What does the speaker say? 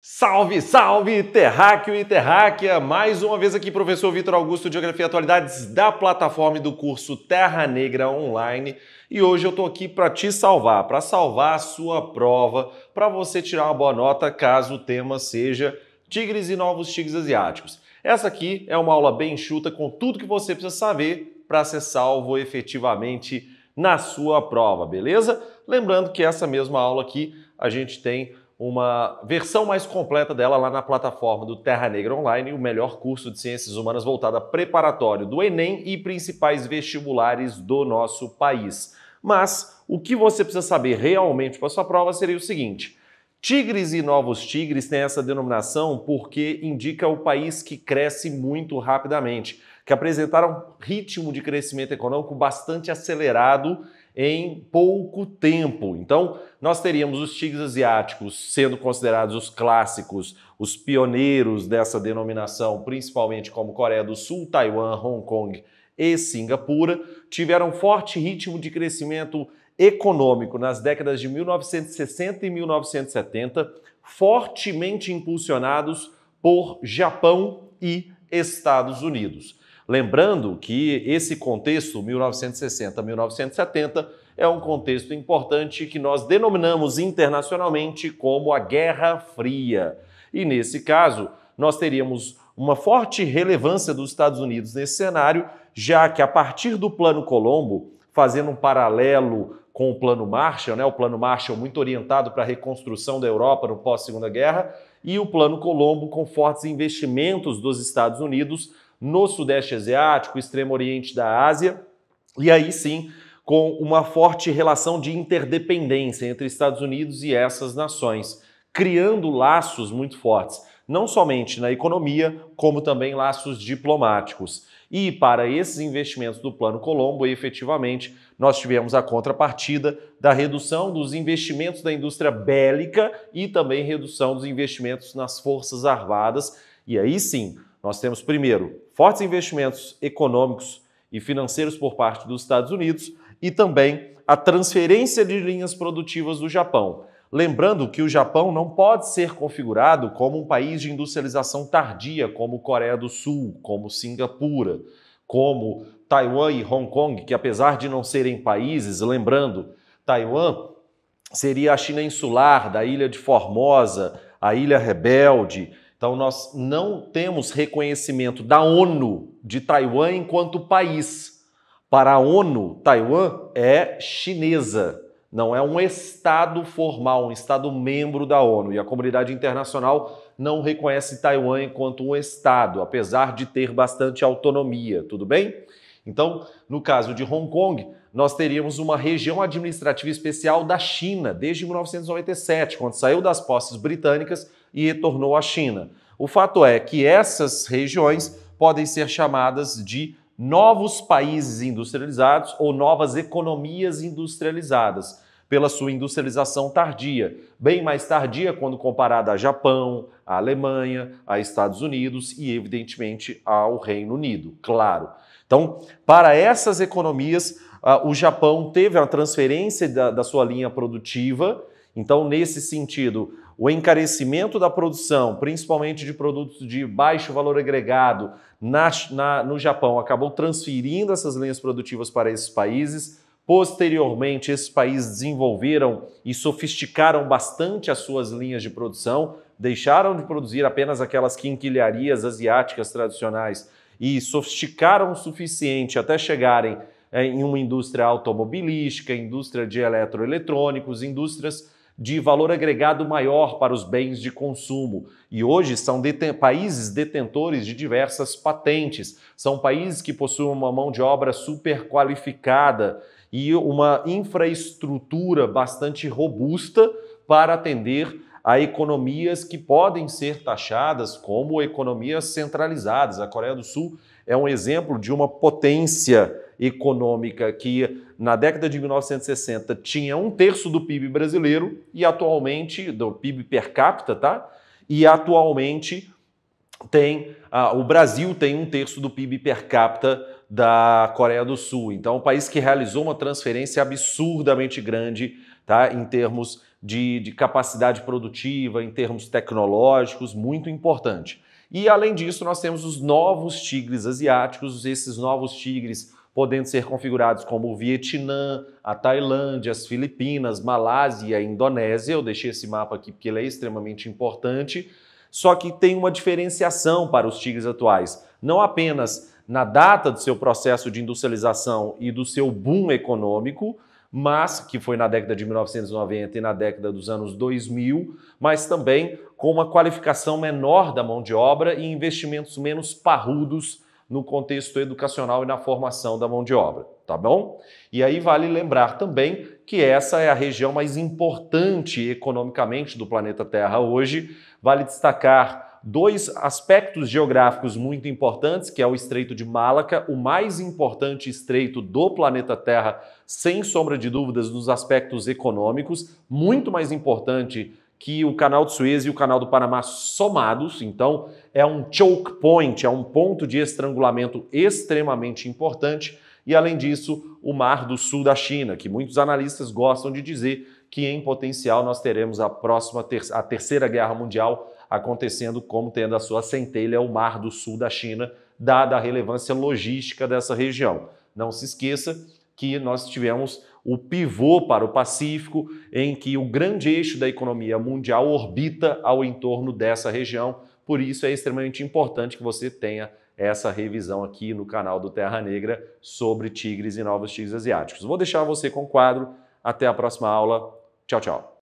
Salve, salve, terráqueo e terráquea! Mais uma vez aqui, professor Vitor Augusto, Geografia e Atualidades, da plataforma do curso Terra Negra Online. E hoje eu estou aqui para te salvar, para salvar a sua prova, para você tirar uma boa nota caso o tema seja Tigres e Novos Tigres Asiáticos. Essa aqui é uma aula bem enxuta com tudo que você precisa saber para ser salvo efetivamente na sua prova, beleza? Lembrando que essa mesma aula aqui a gente tem uma versão mais completa dela lá na plataforma do Terra Negra Online, o melhor curso de ciências humanas voltado a preparatório do Enem e principais vestibulares do nosso país. Mas o que você precisa saber realmente para sua prova seria o seguinte: Tigres e Novos Tigres têm essa denominação porque indica o país que cresce muito rapidamente, que apresentaram um ritmo de crescimento econômico bastante acelerado em pouco tempo. Então, nós teríamos os tigres asiáticos sendo considerados os clássicos, os pioneiros dessa denominação, principalmente como Coreia do Sul, Taiwan, Hong Kong e Singapura, tiveram forte ritmo de crescimento econômico nas décadas de 1960 e 1970, fortemente impulsionados por Japão e Estados Unidos. Lembrando que esse contexto, 1960-1970, é um contexto importante que nós denominamos internacionalmente como a Guerra Fria. E nesse caso, nós teríamos uma forte relevância dos Estados Unidos nesse cenário, já que a partir do Plano Colombo, fazendo um paralelo com o Plano Marshall, né? o Plano Marshall muito orientado para a reconstrução da Europa no pós-Segunda Guerra, e o Plano Colombo com fortes investimentos dos Estados Unidos no Sudeste Asiático, Extremo Oriente da Ásia, e aí sim com uma forte relação de interdependência entre Estados Unidos e essas nações, criando laços muito fortes não somente na economia, como também laços diplomáticos. E para esses investimentos do Plano Colombo, efetivamente, nós tivemos a contrapartida da redução dos investimentos da indústria bélica e também redução dos investimentos nas forças armadas. E aí sim, nós temos primeiro fortes investimentos econômicos e financeiros por parte dos Estados Unidos e também a transferência de linhas produtivas do Japão. Lembrando que o Japão não pode ser configurado como um país de industrialização tardia, como Coreia do Sul, como Singapura, como Taiwan e Hong Kong, que apesar de não serem países, lembrando, Taiwan seria a China insular, da ilha de Formosa, a ilha rebelde. Então nós não temos reconhecimento da ONU de Taiwan enquanto país. Para a ONU, Taiwan é chinesa não é um Estado formal, um Estado membro da ONU. E a comunidade internacional não reconhece Taiwan enquanto um Estado, apesar de ter bastante autonomia, tudo bem? Então, no caso de Hong Kong, nós teríamos uma região administrativa especial da China desde 1997, quando saiu das posses britânicas e retornou à China. O fato é que essas regiões podem ser chamadas de novos países industrializados ou novas economias industrializadas, pela sua industrialização tardia, bem mais tardia quando comparada a Japão, a Alemanha, a Estados Unidos e, evidentemente, ao Reino Unido, claro. Então, para essas economias, ah, o Japão teve a transferência da, da sua linha produtiva. Então, nesse sentido, o encarecimento da produção, principalmente de produtos de baixo valor agregado na, na, no Japão, acabou transferindo essas linhas produtivas para esses países. Posteriormente, esses países desenvolveram e sofisticaram bastante as suas linhas de produção, deixaram de produzir apenas aquelas quinquilharias asiáticas tradicionais e sofisticaram o suficiente até chegarem eh, em uma indústria automobilística, indústria de eletroeletrônicos, indústrias de valor agregado maior para os bens de consumo. E hoje são deten países detentores de diversas patentes, são países que possuem uma mão de obra super qualificada e uma infraestrutura bastante robusta para atender a economias que podem ser taxadas como economias centralizadas. A Coreia do Sul é um exemplo de uma potência econômica que na década de 1960 tinha um terço do PIB brasileiro e atualmente, do PIB per capita, tá? E atualmente tem ah, o Brasil tem um terço do PIB per capita da Coreia do Sul. Então, um país que realizou uma transferência absurdamente grande tá, em termos de, de capacidade produtiva, em termos tecnológicos, muito importante. E além disso, nós temos os novos tigres asiáticos, esses novos tigres podendo ser configurados como o Vietnã, a Tailândia, as Filipinas, Malásia e a Indonésia. Eu deixei esse mapa aqui porque ele é extremamente importante. Só que tem uma diferenciação para os tigres atuais. Não apenas na data do seu processo de industrialização e do seu boom econômico, mas que foi na década de 1990 e na década dos anos 2000, mas também com uma qualificação menor da mão de obra e investimentos menos parrudos no contexto educacional e na formação da mão de obra, tá bom? E aí vale lembrar também que essa é a região mais importante economicamente do planeta Terra hoje. Vale destacar dois aspectos geográficos muito importantes, que é o Estreito de Malaca, o mais importante estreito do planeta Terra, sem sombra de dúvidas, nos aspectos econômicos, muito mais importante que o canal de Suez e o canal do Panamá somados, então é um choke point, é um ponto de estrangulamento extremamente importante. E além disso, o Mar do Sul da China, que muitos analistas gostam de dizer que em potencial nós teremos a próxima ter a terceira guerra mundial acontecendo como tendo a sua centelha é o Mar do Sul da China, dada a relevância logística dessa região. Não se esqueça que nós tivemos o pivô para o Pacífico, em que o grande eixo da economia mundial orbita ao entorno dessa região. Por isso é extremamente importante que você tenha essa revisão aqui no canal do Terra Negra sobre tigres e novos tigres asiáticos. Vou deixar você com o quadro. Até a próxima aula. Tchau, tchau.